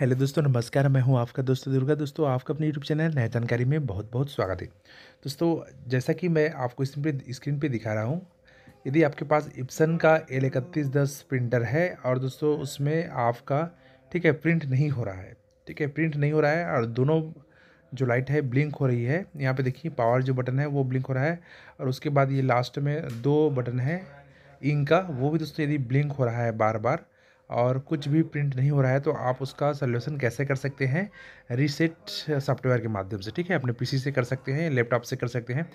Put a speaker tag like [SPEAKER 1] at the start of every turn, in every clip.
[SPEAKER 1] hello दोस्तों नमस्कार मैं हूं आपका दोस्त दुर्गा दोस्तों आपका अपने यूट्यूब चैनल नया जानकारी में बहुत बहुत स्वागत है दोस्तों जैसा कि मैं आपको स्क्रीन पे स्क्रीन पे दिखा रहा हूं यदि आपके पास इप्सन का एल इकतीस दस प्रिंटर है और दोस्तों उसमें आपका ठीक है प्रिंट नहीं हो रहा है ठीक है प्रिंट नहीं हो रहा है और दोनों जो लाइट है ब्लिंक हो रही है यहाँ पर देखिए पावर जो बटन है वो ब्लिंक हो रहा है और उसके बाद ये लास्ट में दो बटन है इंक का वो भी दोस्तों यदि ब्लिंक हो रहा है बार बार और कुछ भी प्रिंट नहीं हो रहा है तो आप उसका सोल्यूशन कैसे कर सकते हैं रीसेट सॉफ्टवेयर के माध्यम से ठीक है अपने पीसी से कर सकते हैं लैपटॉप से कर सकते हैं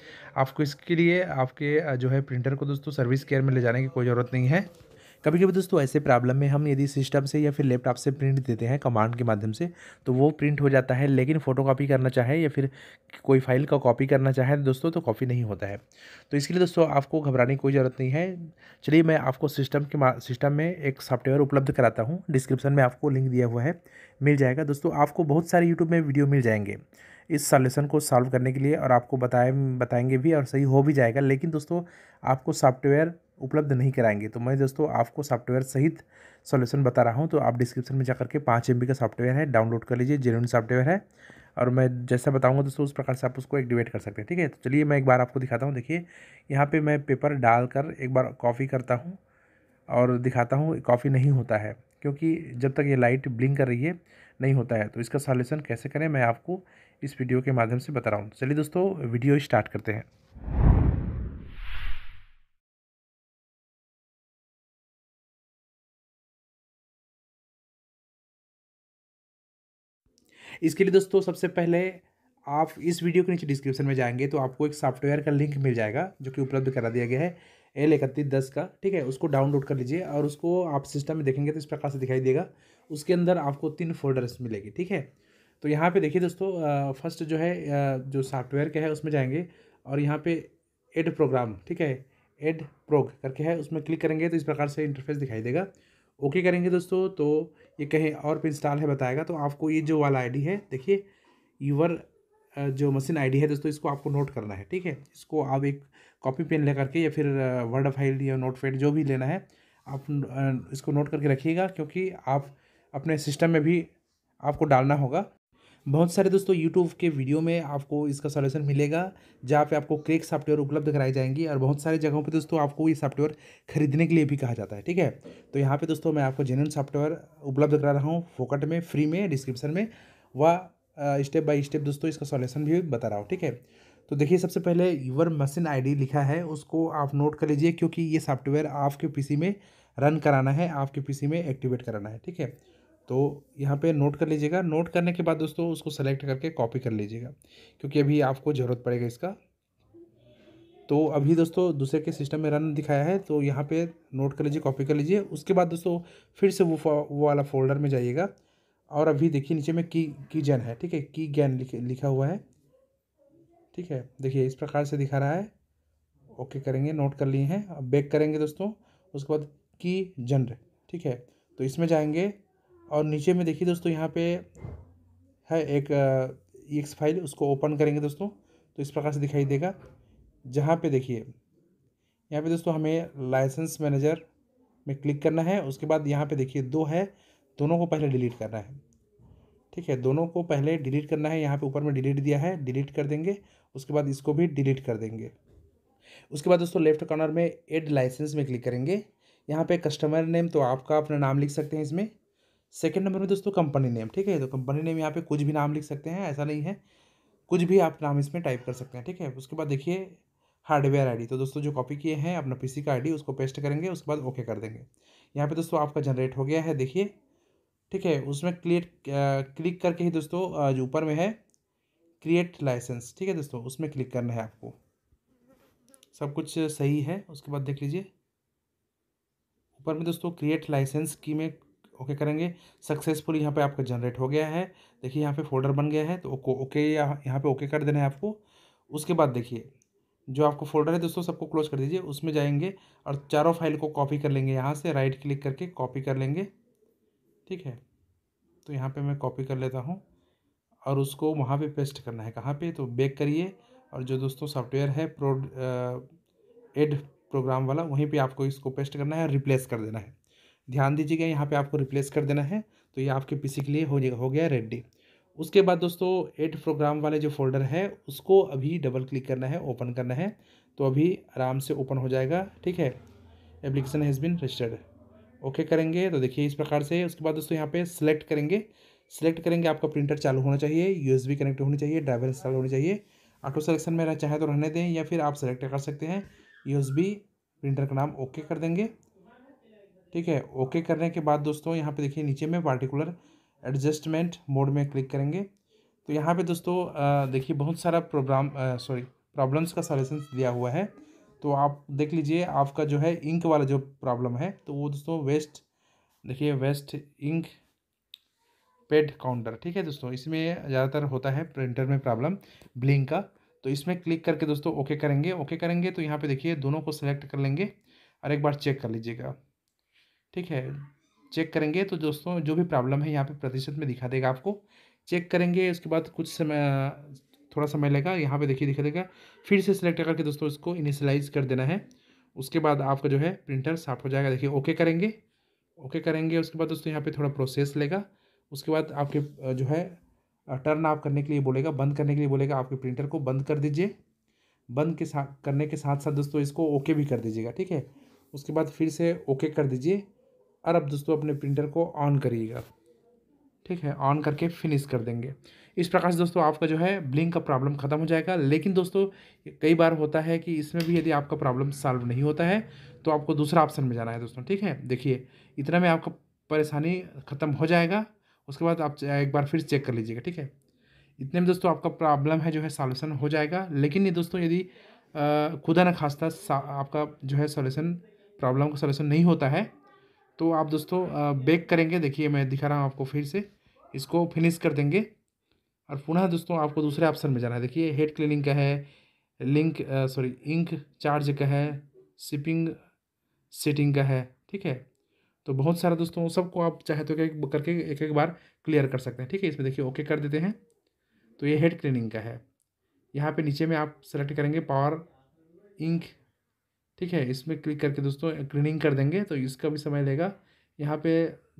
[SPEAKER 1] आपको इसके लिए आपके जो है प्रिंटर को दोस्तों सर्विस केयर में ले जाने की कोई ज़रूरत नहीं है कभी कभी दोस्तों ऐसे प्रॉब्लम में हम यदि सिस्टम से या फिर लैपटॉप से प्रिंट देते हैं कमांड के माध्यम से तो वो प्रिंट हो जाता है लेकिन फ़ोटो कॉपी करना चाहे या फिर कोई फाइल का कॉपी करना चाहे दोस्तों तो कॉपी नहीं होता है तो इसके लिए दोस्तों आपको घबराने की कोई ज़रूरत नहीं है चलिए मैं आपको सिस्टम के सिस्टम में एक सॉफ्टवेयर उपलब्ध कराता हूँ डिस्क्रिप्शन में आपको लिंक दिया हुआ है मिल जाएगा दोस्तों आपको बहुत सारे यूट्यूब में वीडियो मिल जाएंगे इस सॉल्यूशन को सॉल्व करने के लिए और आपको बताए बताएंगे भी और सही हो भी जाएगा लेकिन दोस्तों आपको सॉफ्टवेयर उपलब्ध नहीं कराएंगे तो मैं दोस्तों आपको सॉफ्टवेयर सहित सॉल्यूशन बता रहा हूँ तो आप डिस्क्रिप्शन में जा करके पाँच एम का सॉफ्टवेयर है डाउनलोड कर लीजिए जेन्यून सॉफ्टवेयर है और मैं जैसा बताऊँगा दोस्तों उस प्रकार से आप उसको एक्टिवेट कर सकते हैं ठीक है तो चलिए मैं एक बार आपको दिखाता हूँ देखिए यहाँ पर मैं पेपर डाल कर एक बार कॉफ़ी करता हूँ और दिखाता हूँ कॉफ़ी नहीं होता है क्योंकि जब तक ये लाइट ब्लिंक कर रही है नहीं होता है तो इसका सॉल्यूशन कैसे करें मैं आपको इस वीडियो के माध्यम से बता रहा हूँ चलिए दोस्तों वीडियो स्टार्ट करते हैं इसके लिए दोस्तों सबसे पहले आप इस वीडियो के नीचे डिस्क्रिप्शन में जाएंगे तो आपको एक सॉफ्टवेयर का लिंक मिल जाएगा जो कि उपलब्ध करा दिया गया है एल इकतीस दस का ठीक है उसको डाउनलोड कर लीजिए और उसको आप सिस्टम में देखेंगे तो इस प्रकार से दिखाई देगा उसके अंदर आपको तीन फोल्डर्स मिलेगी ठीक है तो यहाँ पे देखिए दोस्तों फर्स्ट जो है जो सॉफ्टवेयर का है उसमें जाएंगे और यहाँ पे एड प्रोग्राम ठीक है एड प्रोग करके है उसमें क्लिक करेंगे तो इस प्रकार से इंटरफेस दिखाई देगा ओके करेंगे दोस्तों तो ये कहीं और पे इंस्टॉल है बताएगा तो आपको ये जो वाला आईडी है देखिए यूवर जो मशीन आईडी है दोस्तों इसको आपको नोट करना है ठीक है इसको आप एक कॉपी पेन ले करके या फिर वर्ड फाइल या नोट पैड जो भी लेना है आप इसको नोट करके रखिएगा क्योंकि आप अपने सिस्टम में भी आपको डालना होगा बहुत सारे दोस्तों यूट्यूब के वीडियो में आपको इसका सोल्यूशन मिलेगा जहाँ पे आपको क्रेक सॉफ्टवेयर उपलब्ध कराई जाएंगी और बहुत सारे जगहों पे दोस्तों आपको ये सॉफ्टवेयर खरीदने के लिए भी कहा जाता है ठीक है तो यहाँ पे दोस्तों मैं आपको जेनुअन सॉफ्टवेयर उपलब्ध करा रहा हूँ फोकट में फ्री में डिस्क्रिप्शन में व स्टेप बाई स्टेप दोस्तों इसका सॉल्यूशन भी बता रहा हूँ ठीक है तो देखिए सबसे पहले यूवर मशीन आई लिखा है उसको आप नोट कर लीजिए क्योंकि ये सॉफ्टवेयर आपके पी में रन कराना है आपके पी में एक्टिवेट कराना है ठीक है तो यहाँ पे नोट कर लीजिएगा नोट करने के बाद दोस्तों उसको सेलेक्ट करके कॉपी कर लीजिएगा क्योंकि अभी आपको ज़रूरत पड़ेगा इसका तो अभी दोस्तों दूसरे के सिस्टम में रन दिखाया है तो यहाँ पे नोट कर लीजिए कॉपी कर लीजिए उसके बाद दोस्तों फिर से वो वो वाला फोल्डर में जाइएगा और अभी देखिए नीचे में की की जैन है ठीक है की गैन लिख, लिखा हुआ है ठीक है देखिए इस प्रकार से दिखा रहा है ओके करेंगे नोट कर लिए हैं अब बैक करेंगे दोस्तों उसके बाद की जनर ठीक है तो इसमें जाएंगे और नीचे में देखिए दोस्तों यहाँ पे है एक एक्स फाइल उसको ओपन करेंगे दोस्तों तो इस प्रकार से दिखाई देगा जहाँ पे देखिए यहाँ पे दोस्तों हमें लाइसेंस मैनेजर में क्लिक करना है उसके बाद यहाँ पे देखिए दो है दोनों को पहले डिलीट करना है ठीक है दोनों को पहले डिलीट करना है यहाँ पे ऊपर में डिलीट दिया है डिलीट कर देंगे उसके बाद इसको भी डिलीट कर देंगे उसके बाद दोस्तों लेफ्ट कॉर्नर में एड लाइसेंस में क्लिक करेंगे यहाँ पे कस्टमर नेम तो आपका अपना नाम लिख सकते हैं इसमें सेकंड नंबर में दोस्तों कंपनी नेम ठीक है तो कंपनी नेम यहाँ पे कुछ भी नाम लिख सकते हैं ऐसा नहीं है कुछ भी आप नाम इसमें टाइप कर सकते हैं ठीक है उसके बाद देखिए हार्डवेयर आईडी तो दोस्तों जो कॉपी किए हैं अपना पी का आई उसको पेस्ट करेंगे उसके बाद ओके कर देंगे यहाँ पर दोस्तों आपका जनरेट हो गया है देखिए ठीक है उसमें क्लियर क्लिक करके ही दोस्तों जो ऊपर में है क्रिएट लाइसेंस ठीक है दोस्तों उसमें क्लिक करना है आपको सब कुछ सही है उसके बाद देख लीजिए ऊपर में दोस्तों क्रिएट लाइसेंस की में ओके करेंगे सक्सेसफुल यहाँ पे आपका जनरेट हो गया है देखिए यहाँ पे फोल्डर बन गया है तो ओके ओके यहाँ पे ओके कर देना है आपको उसके बाद देखिए जो आपको फोल्डर है दोस्तों सबको क्लोज कर दीजिए उसमें जाएंगे और चारों फाइल को कॉपी कर लेंगे यहाँ से राइट क्लिक करके कॉपी कर लेंगे ठीक है तो यहाँ पर मैं कॉपी कर लेता हूँ और उसको वहाँ पे पेस्ट करना है कहाँ पर तो बेक करिए और जो दोस्तों सॉफ्टवेयर है प्रो एड प्रोग्राम वाला वहीं पे आपको इसको पेस्ट करना है और रिप्लेस कर देना है ध्यान दीजिएगा यहाँ पे आपको रिप्लेस कर देना है तो ये आपके पीसी के लिए हो हो गया रेडी उसके बाद दोस्तों एट प्रोग्राम वाले जो फोल्डर है उसको अभी डबल क्लिक करना है ओपन करना है तो अभी आराम से ओपन हो जाएगा ठीक है application has been registered okay करेंगे तो देखिए इस प्रकार से उसके बाद दोस्तों यहाँ पर सिलेक्ट करेंगे सिलेक्ट करेंगे आपका प्रिंटर चालू होना चाहिए यू कनेक्ट होनी चाहिए ड्राइवर इंस्टॉल होनी चाहिए ऑटो सेलेक्शन में चाहे तो रहने दें या फिर आप सेलेक्ट कर सकते हैं यू प्रिंटर का नाम ओके कर देंगे ठीक है ओके करने के बाद दोस्तों यहाँ पे देखिए नीचे में पार्टिकुलर एडजस्टमेंट मोड में क्लिक करेंगे तो यहाँ पे दोस्तों देखिए बहुत सारा प्रोग्राम सॉरी प्रॉब्लम्स का सोल्यूशन दिया हुआ है तो आप देख लीजिए आपका जो है इंक वाला जो प्रॉब्लम है तो वो दोस्तों वेस्ट देखिए वेस्ट इंक पेड काउंटर ठीक है दोस्तों इसमें ज़्यादातर होता है प्रिंटर में प्रॉब्लम ब्लिंक का तो इसमें क्लिक करके दोस्तों ओके करेंगे ओके करेंगे तो यहाँ पे देखिए दोनों को सिलेक्ट कर लेंगे और एक बार चेक कर लीजिएगा ठीक है चेक करेंगे तो दोस्तों जो भी प्रॉब्लम है यहाँ पे प्रतिशत में दिखा देगा आपको चेक करेंगे उसके बाद कुछ समय थोड़ा समय लगेगा यहाँ पे देखिए दिखा देगा फिर से सिलेक्ट करके दोस्तों इसको इनिशलाइज कर देना है उसके बाद आपका जो है प्रिंटर साफ हो जाएगा देखिए ओके करेंगे ओके करेंगे उसके बाद दोस्तों यहाँ पर थोड़ा प्रोसेस लेगा उसके बाद आपके जो है टर्न ऑफ करने के लिए बोलेगा बंद करने के लिए बोलेगा आपके प्रिंटर को बंद कर दीजिए बंद के साथ करने के साथ साथ दोस्तों इसको ओके भी कर दीजिएगा ठीक है उसके बाद फिर से ओके कर दीजिए और अब दोस्तों अपने प्रिंटर को ऑन करिएगा ठीक है ऑन करके फिनिश कर देंगे इस प्रकार से दोस्तों आपका जो है ब्लिंक का प्रॉब्लम ख़त्म हो जाएगा लेकिन दोस्तों कई बार होता है कि इसमें भी यदि आपका प्रॉब्लम सॉल्व नहीं होता है तो आपको दूसरा ऑप्शन में जाना है दोस्तों ठीक है देखिए इतना में आपका परेशानी ख़त्म हो जाएगा उसके बाद आप एक बार फिर चेक कर लीजिएगा ठीक है इतने में दोस्तों आपका प्रॉब्लम है जो है सॉल्यूशन हो जाएगा लेकिन ये दोस्तों यदि खुदा न खास्ता आपका जो है सॉल्यूशन प्रॉब्लम का सॉल्यूशन नहीं होता है तो आप दोस्तों बेक करेंगे देखिए मैं दिखा रहा हूँ आपको फिर से इसको फिनिश कर देंगे और पुनः दोस्तों आपको दूसरे ऑप्शन में जाना है देखिए हेड क्लीनिंग का है लिंक सॉरी इंक चार्ज का है शिपिंग सेटिंग का है ठीक है तो बहुत सारा दोस्तों सबको आप चाहे तो एक करके एक एक बार क्लियर कर सकते हैं ठीक है इसमें देखिए ओके कर देते हैं तो ये हेड क्लीनिंग का है यहाँ पे नीचे में आप सेलेक्ट करेंगे पावर इंक ठीक है इसमें क्लिक करके दोस्तों क्लिनिंग कर देंगे तो इसका भी समय लेगा यहाँ पे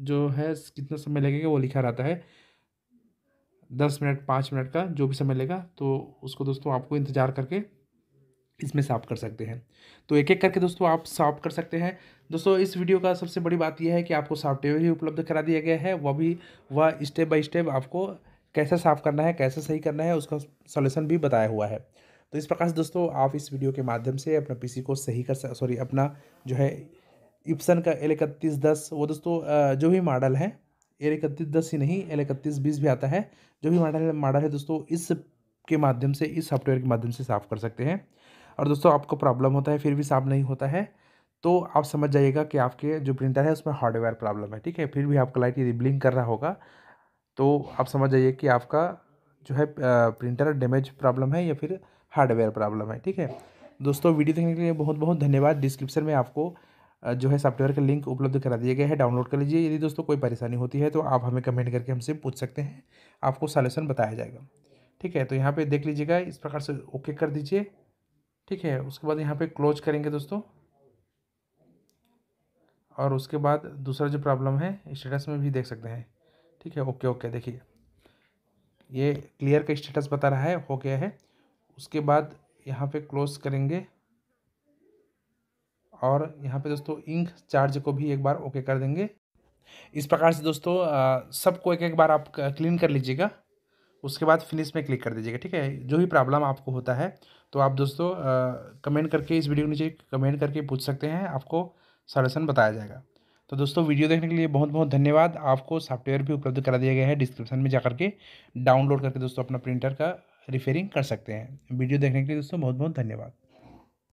[SPEAKER 1] जो है कितना समय लगेगा वो लिखा रहता है दस मिनट पाँच मिनट का जो भी समय लेगा तो उसको दोस्तों आपको इंतज़ार करके इसमें साफ कर सकते हैं तो एक एक करके दोस्तों आप साफ कर सकते हैं दोस्तों इस वीडियो का सबसे बड़ी बात यह है कि आपको सॉफ्टवेयर ही उपलब्ध करा दिया गया है वह भी वह स्टेप बाय स्टेप आपको कैसे साफ़ करना है कैसे सही करना है उसका सोल्यूशन भी बताया हुआ है तो इस प्रकार से दोस्तों आप इस वीडियो के माध्यम से अपना पीसी को सही कर सॉरी अपना जो है इप्सन का एल इकतीस दस वो दोस्तों जो भी मॉडल है एल इकतीस दस ही नहीं एल इकतीस बीस भी आता है जो भी मॉडल है मॉडल है दोस्तों इस के माध्यम से इस सॉफ्टवेयर के माध्यम से साफ़ कर सकते हैं और दोस्तों आपको प्रॉब्लम होता है फिर भी साफ नहीं होता है तो आप समझ जाइएगा कि आपके जो प्रिंटर है उसमें हार्डवेयर प्रॉब्लम है ठीक है फिर भी आपका लाइट यदि ब्लिंक कर रहा होगा तो आप समझ जाइए कि आपका जो है प्रिंटर डैमेज प्रॉब्लम है या फिर हार्डवेयर प्रॉब्लम है ठीक है दोस्तों वीडियो देखने के लिए बहुत बहुत धन्यवाद डिस्क्रिप्शन में आपको जो है सॉफ्टवेयर का लिंक उपलब्ध करा दिया गया है डाउनलोड कर लीजिए यदि दोस्तों कोई परेशानी होती है तो आप हमें कमेंट करके हमसे पूछ सकते हैं आपको सॉल्यूशन बताया जाएगा ठीक है तो यहाँ पे देख लीजिएगा इस प्रकार से ओके कर दीजिए ठीक है उसके बाद यहाँ पे क्लोज करेंगे दोस्तों और उसके बाद दूसरा जो प्रॉब्लम है स्टेटस में भी देख सकते हैं ठीक है ओके ओके देखिए ये क्लियर का स्टेटस बता रहा है हो गया है उसके बाद यहाँ पे क्लोज करेंगे और यहाँ पे दोस्तों इंक चार्ज को भी एक बार ओके कर देंगे इस प्रकार से दोस्तों सबको एक एक बार आप क्लीन कर लीजिएगा उसके बाद फिनिश में क्लिक कर दीजिएगा ठीक है जो भी प्रॉब्लम आपको होता है तो आप दोस्तों कमेंट करके इस वीडियो के नीचे कमेंट करके पूछ सकते हैं आपको सलेशन बताया जाएगा तो दोस्तों वीडियो देखने के लिए बहुत बहुत धन्यवाद आपको सॉफ्टवेयर भी उपलब्ध करा दिया गया है डिस्क्रिप्शन में जा करके डाउनलोड करके दोस्तों अपना प्रिंटर का रिफेरिंग कर सकते हैं वीडियो देखने के लिए दोस्तों बहुत बहुत धन्यवाद